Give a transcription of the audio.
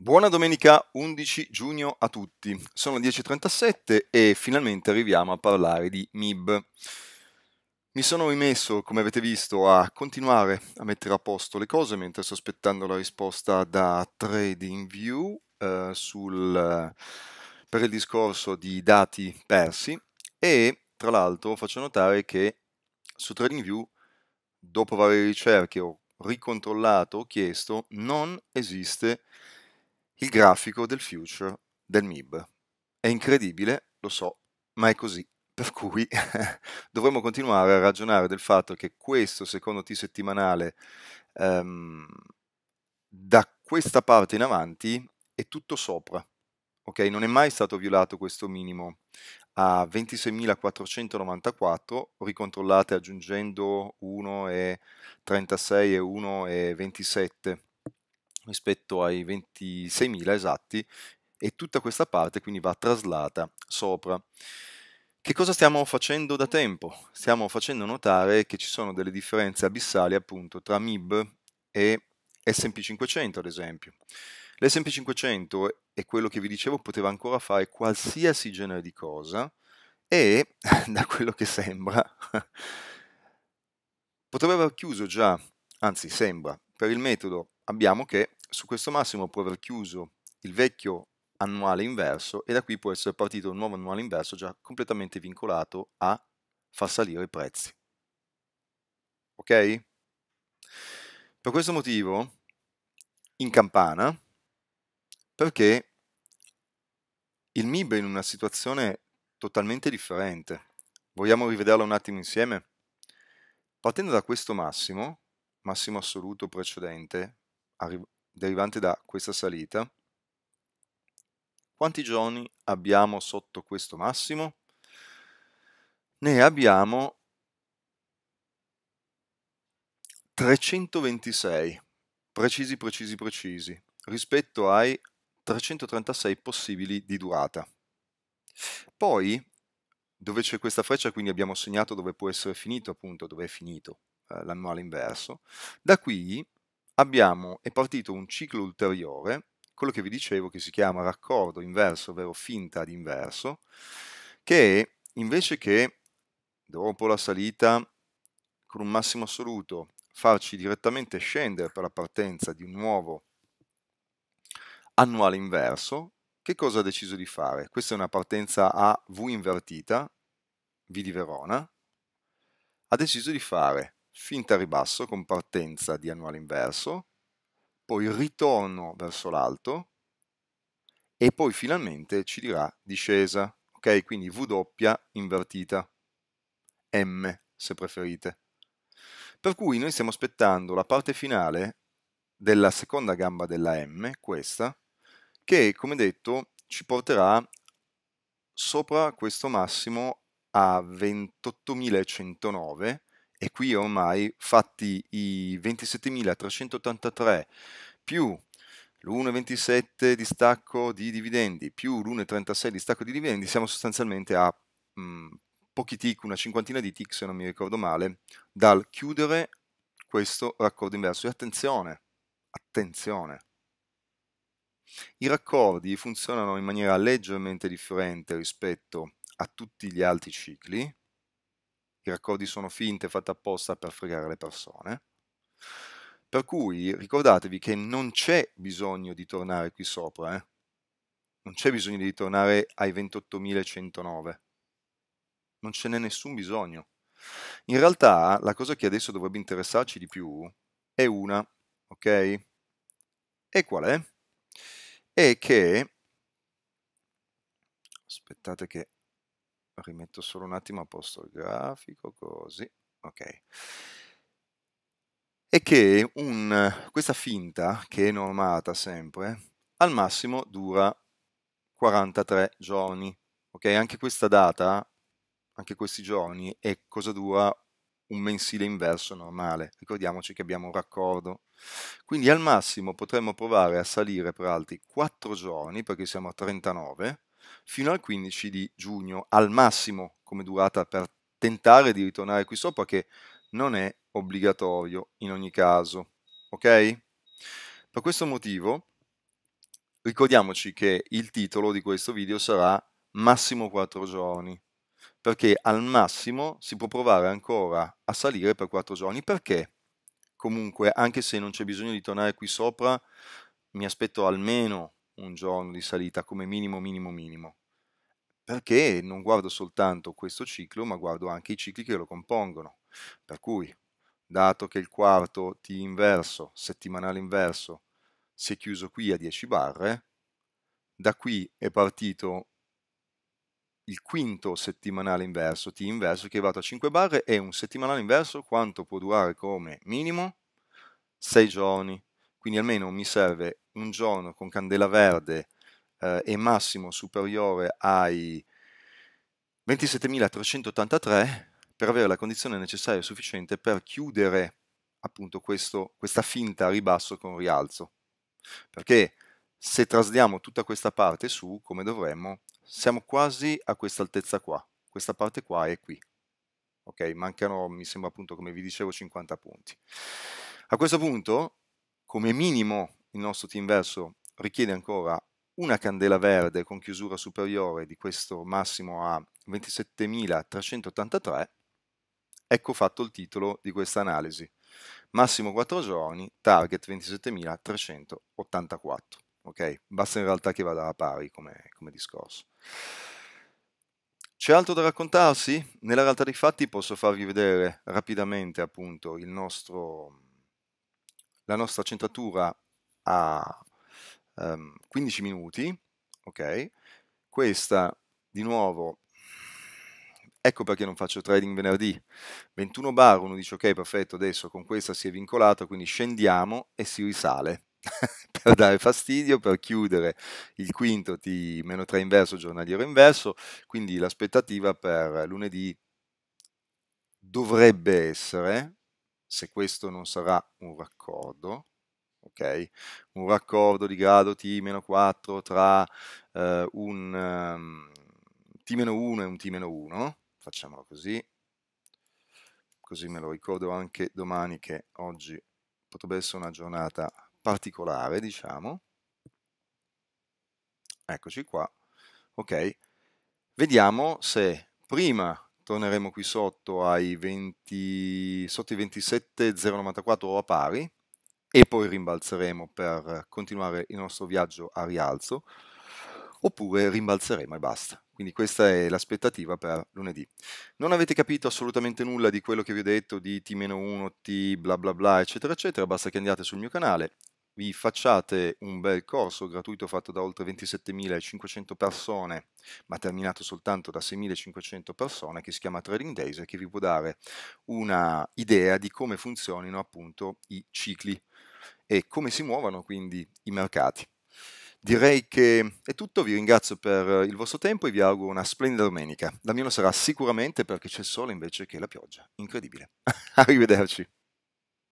Buona domenica 11 giugno a tutti. Sono le 10.37 e finalmente arriviamo a parlare di MIB. Mi sono rimesso, come avete visto, a continuare a mettere a posto le cose mentre sto aspettando la risposta da TradingView eh, sul, eh, per il discorso di dati persi e tra l'altro faccio notare che su TradingView, dopo varie ricerche, ho ricontrollato, ho chiesto, non esiste il grafico del future del MIB. È incredibile, lo so, ma è così. Per cui dovremmo continuare a ragionare del fatto che questo secondo T settimanale um, da questa parte in avanti è tutto sopra. Ok, non è mai stato violato questo minimo a 26.494, ricontrollate aggiungendo 1,36 e 1,27 rispetto ai 26.000 esatti e tutta questa parte quindi va traslata sopra. Che cosa stiamo facendo da tempo? Stiamo facendo notare che ci sono delle differenze abissali appunto tra MIB e S&P 500 ad esempio. L'S&P 500 è quello che vi dicevo poteva ancora fare qualsiasi genere di cosa e da quello che sembra potrebbe aver chiuso già, anzi sembra, per il metodo abbiamo che su questo massimo può aver chiuso il vecchio annuale inverso e da qui può essere partito un nuovo annuale inverso già completamente vincolato a far salire i prezzi. Ok? Per questo motivo, in campana, perché il MIB è in una situazione totalmente differente. Vogliamo rivederla un attimo insieme? Partendo da questo massimo, massimo assoluto precedente, derivante da questa salita, quanti giorni abbiamo sotto questo massimo? Ne abbiamo 326, precisi, precisi, precisi, rispetto ai 336 possibili di durata. Poi, dove c'è questa freccia, quindi abbiamo segnato dove può essere finito, appunto, dove è finito eh, l'annuale inverso, da qui abbiamo, è partito un ciclo ulteriore, quello che vi dicevo che si chiama raccordo inverso, ovvero finta ad inverso, che invece che dopo la salita con un massimo assoluto farci direttamente scendere per la partenza di un nuovo annuale inverso, che cosa ha deciso di fare? Questa è una partenza a V invertita, V di Verona, ha deciso di fare finta ribasso con partenza di annuale inverso, poi ritorno verso l'alto e poi finalmente ci dirà discesa, ok? Quindi W invertita, M se preferite. Per cui noi stiamo aspettando la parte finale della seconda gamba della M, questa, che come detto ci porterà sopra questo massimo a 28.109 e qui ormai fatti i 27.383 più l'1,27 di stacco di dividendi più l'1,36 di stacco di dividendi, siamo sostanzialmente a mh, mm, pochi tick, una cinquantina di tick se non mi ricordo male, dal chiudere questo raccordo inverso. E attenzione, attenzione, i raccordi funzionano in maniera leggermente differente rispetto a tutti gli altri cicli, che i raccordi sono finte, fatte apposta per fregare le persone. Per cui ricordatevi che non c'è bisogno di tornare qui sopra, eh? non c'è bisogno di tornare ai 28.109, non ce n'è nessun bisogno. In realtà la cosa che adesso dovrebbe interessarci di più è una, ok? E qual è? È che aspettate che rimetto solo un attimo a posto il grafico, così, ok. E che un, questa finta, che è normata sempre, al massimo dura 43 giorni, ok? Anche questa data, anche questi giorni, è cosa dura un mensile inverso normale. Ricordiamoci che abbiamo un raccordo. Quindi al massimo potremmo provare a salire per altri 4 giorni, perché siamo a 39, fino al 15 di giugno, al massimo come durata per tentare di ritornare qui sopra che non è obbligatorio in ogni caso, ok? Per questo motivo ricordiamoci che il titolo di questo video sarà massimo 4 giorni, perché al massimo si può provare ancora a salire per 4 giorni, perché comunque anche se non c'è bisogno di tornare qui sopra, mi aspetto almeno un giorno di salita come minimo, minimo, minimo. Perché non guardo soltanto questo ciclo, ma guardo anche i cicli che lo compongono. Per cui, dato che il quarto T inverso, settimanale inverso, si è chiuso qui a 10 barre, da qui è partito il quinto settimanale inverso, T inverso, che è arrivato a 5 barre e un settimanale inverso quanto può durare come minimo? 6 giorni. Quindi almeno mi serve un giorno con candela verde eh, e massimo superiore ai 27.383 per avere la condizione necessaria e sufficiente per chiudere appunto questo, questa finta ribasso con rialzo. Perché se trasliamo tutta questa parte su, come dovremmo, siamo quasi a questa altezza qua. Questa parte qua è qui. Ok, mancano, mi sembra appunto, come vi dicevo, 50 punti. A questo punto, come minimo, il nostro team verso richiede ancora una candela verde con chiusura superiore di questo massimo a 27.383, ecco fatto il titolo di questa analisi. Massimo 4 giorni, target 27.384. Ok? Basta in realtà che vada a pari come, come discorso. C'è altro da raccontarsi? Nella realtà dei fatti posso farvi vedere rapidamente appunto nostro, la nostra centratura a um, ehm, 15 minuti, ok? Questa di nuovo Ecco perché non faccio trading venerdì. 21 bar, uno dice ok, perfetto, adesso con questa si è vincolata, quindi scendiamo e si risale. per dare fastidio, per chiudere il quinto t meno 3 inverso, giornaliero inverso, quindi l'aspettativa per lunedì dovrebbe essere, se questo non sarà un raccordo, ok? Un raccordo di grado T-4 tra eh, un um, ehm, T-1 e un T-1, facciamolo così, così me lo ricordo anche domani che oggi potrebbe essere una giornata particolare, diciamo. Eccoci qua, ok. Vediamo se prima torneremo qui sotto ai 20, sotto i 27,094 o a pari, e poi rimbalzeremo per continuare il nostro viaggio a rialzo, oppure rimbalzeremo e basta. Quindi questa è l'aspettativa per lunedì. Non avete capito assolutamente nulla di quello che vi ho detto di T-1, T bla bla bla eccetera eccetera, basta che andiate sul mio canale vi facciate un bel corso gratuito fatto da oltre 27.500 persone, ma terminato soltanto da 6.500 persone, che si chiama Trading Days e che vi può dare una idea di come funzionino appunto i cicli e come si muovono quindi i mercati. Direi che è tutto, vi ringrazio per il vostro tempo e vi auguro una splendida domenica. La mia lo sarà sicuramente perché c'è il sole invece che la pioggia. Incredibile. Arrivederci.